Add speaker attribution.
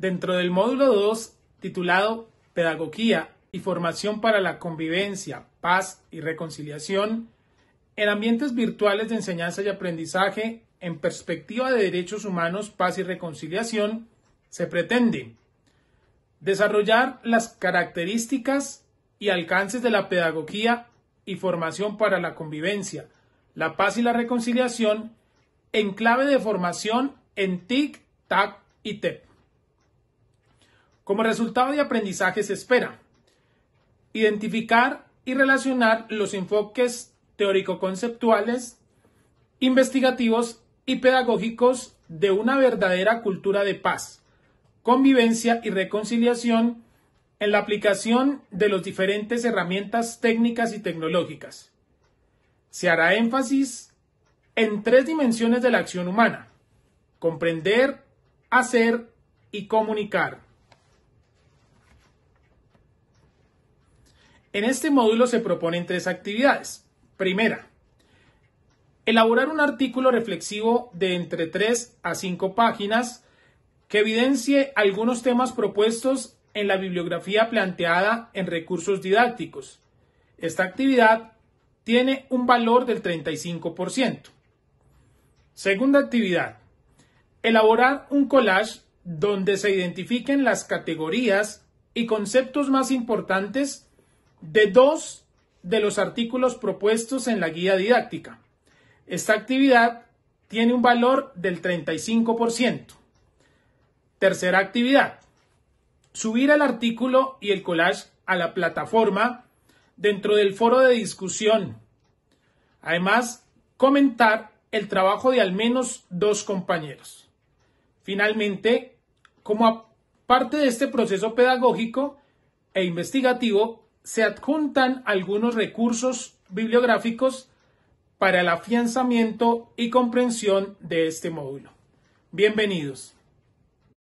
Speaker 1: Dentro del módulo 2, titulado Pedagogía y Formación para la Convivencia, Paz y Reconciliación, en ambientes virtuales de enseñanza y aprendizaje, en perspectiva de derechos humanos, paz y reconciliación, se pretende desarrollar las características y alcances de la pedagogía y formación para la convivencia, la paz y la reconciliación en clave de formación en TIC, TAC y TEP. Como resultado de aprendizaje se espera identificar y relacionar los enfoques teórico-conceptuales, investigativos y pedagógicos de una verdadera cultura de paz, convivencia y reconciliación en la aplicación de las diferentes herramientas técnicas y tecnológicas. Se hará énfasis en tres dimensiones de la acción humana, comprender, hacer y comunicar. En este módulo se proponen tres actividades. Primera, elaborar un artículo reflexivo de entre 3 a 5 páginas que evidencie algunos temas propuestos en la bibliografía planteada en recursos didácticos. Esta actividad tiene un valor del 35%. Segunda actividad, elaborar un collage donde se identifiquen las categorías y conceptos más importantes de dos de los artículos propuestos en la guía didáctica. Esta actividad tiene un valor del 35%. Tercera actividad. Subir el artículo y el collage a la plataforma dentro del foro de discusión. Además, comentar el trabajo de al menos dos compañeros. Finalmente, como parte de este proceso pedagógico e investigativo, se adjuntan algunos recursos bibliográficos para el afianzamiento y comprensión de este módulo. Bienvenidos.